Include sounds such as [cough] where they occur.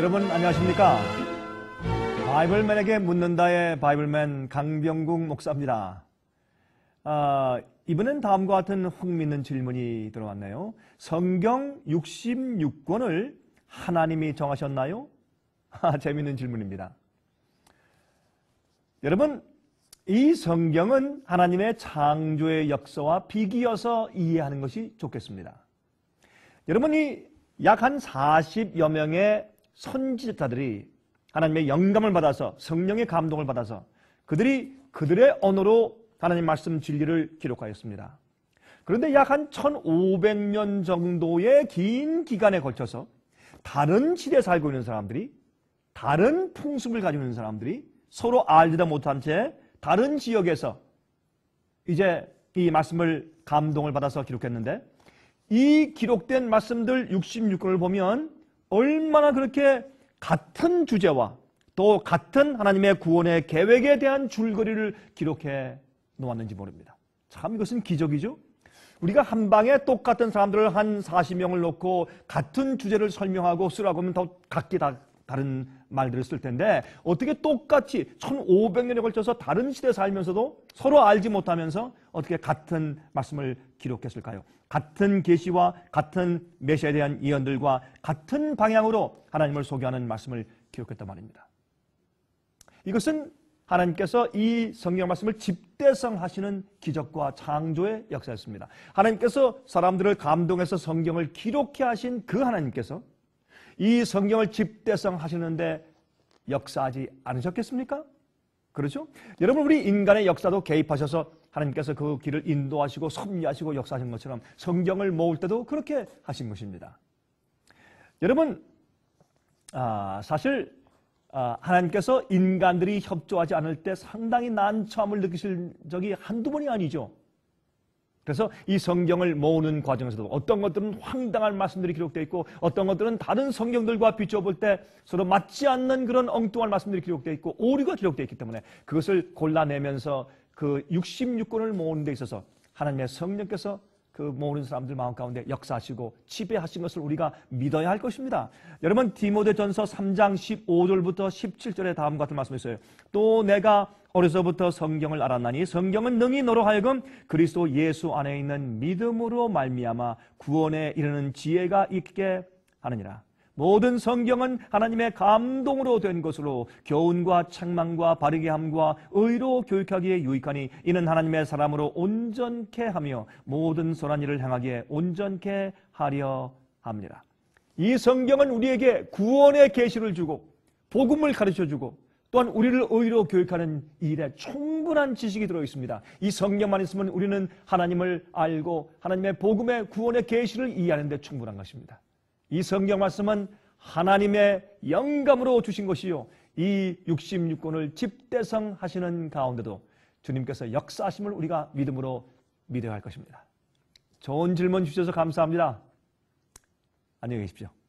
여러분 안녕하십니까? 바이블맨에게 묻는다의 바이블맨 강병국 목사입니다. 아, 이번엔 다음과 같은 흥미있는 질문이 들어왔네요. 성경 66권을 하나님이 정하셨나요? 아, [laughs] 재미있는 질문입니다. 여러분, 이 성경은 하나님의 창조의 역사와 비교해서 이해하는 것이 좋겠습니다. 여러분이 약 한 40여 명의 선지자들이 하나님의 영감을 받아서 성령의 감동을 받아서 그들이 그들의 언어로 하나님 말씀 진리를 기록하였습니다. 그런데 약 한 1500년 정도의 긴 기간에 걸쳐서 다른 시대에 살고 있는 사람들이 다른 풍습을 가지고 있는 사람들이 서로 알지도 못한 채 다른 지역에서 이제 이 말씀을 감동을 받아서 기록했는데 이 기록된 말씀들 66권을 보면 얼마나 그렇게 같은 주제와 또 같은 하나님의 구원의 계획에 대한 줄거리를 기록해 놓았는지 모릅니다. 참 이것은 기적이죠? 우리가 한 방에 똑같은 사람들을 한 40명을 놓고 같은 주제를 설명하고 쓰라고 하면 더 각기 다 다른 말들을 쓸 텐데 어떻게 똑같이 1500년에 걸쳐서 다른 시대에 살면서도 서로 알지 못하면서 어떻게 같은 말씀을 기록했을까요? 같은 계시와 같은 메시아에 대한 예언들과 같은 방향으로 하나님을 소개하는 말씀을 기록했단 말입니다. 이것은 하나님께서 이 성경 말씀을 집대성 하시는 기적과 창조의 역사였습니다. 하나님께서 사람들을 감동해서 성경을 기록해 하신 그 하나님께서 이 성경을 집대성 하시는데 역사하지 않으셨겠습니까? 그렇죠? 여러분 우리 인간의 역사도 개입하셔서 하나님께서 그 길을 인도하시고 섭리하시고 역사하신 것처럼 성경을 모을 때도 그렇게 하신 것입니다. 여러분 아, 사실 아, 하나님께서 인간들이 협조하지 않을 때 상당히 난처함을 느끼실 적이 한두 번이 아니죠. 그래서 이 성경을 모으는 과정에서도 어떤 것들은 황당한 말씀들이 기록되어 있고 어떤 것들은 다른 성경들과 비춰볼 때 서로 맞지 않는 그런 엉뚱한 말씀들이 기록되어 있고 오류가 기록되어 있기 때문에 그것을 골라내면서 그 66권을 모으는 데 있어서 하나님의 성령께서 그 모르는 사람들 마음 가운데 역사하시고 지배하신 것을 우리가 믿어야 할 것입니다. 여러분 디모데전서 3장 15절부터 17절에 다음과 같은 말씀이 있어요. 또 내가 어려서부터 성경을 알았나니 성경은 능히 너로 하여금 그리스도 예수 안에 있는 믿음으로 말미암아 구원에 이르는 지혜가 있게 하느니라. 모든 성경은 하나님의 감동으로 된 것으로 교훈과 책망과 바르게함과 의로 교육하기에 유익하니 이는 하나님의 사람으로 온전케 하며 모든 선한 일을 행하기에 온전케 하려 합니다. 이 성경은 우리에게 구원의 계시를 주고 복음을 가르쳐 주고 또한 우리를 의로 교육하는 일에 충분한 지식이 들어 있습니다. 이 성경만 있으면 우리는 하나님을 알고 하나님의 복음의 구원의 계시를 이해하는 데 충분한 것입니다. 이 성경 말씀은 하나님의 영감으로 주신 것이요. 이 66권을 집대성 하시는 가운데도 주님께서 역사하심을 우리가 믿음으로 믿어야 할 것입니다. 좋은 질문 주셔서 감사합니다. 안녕히 계십시오.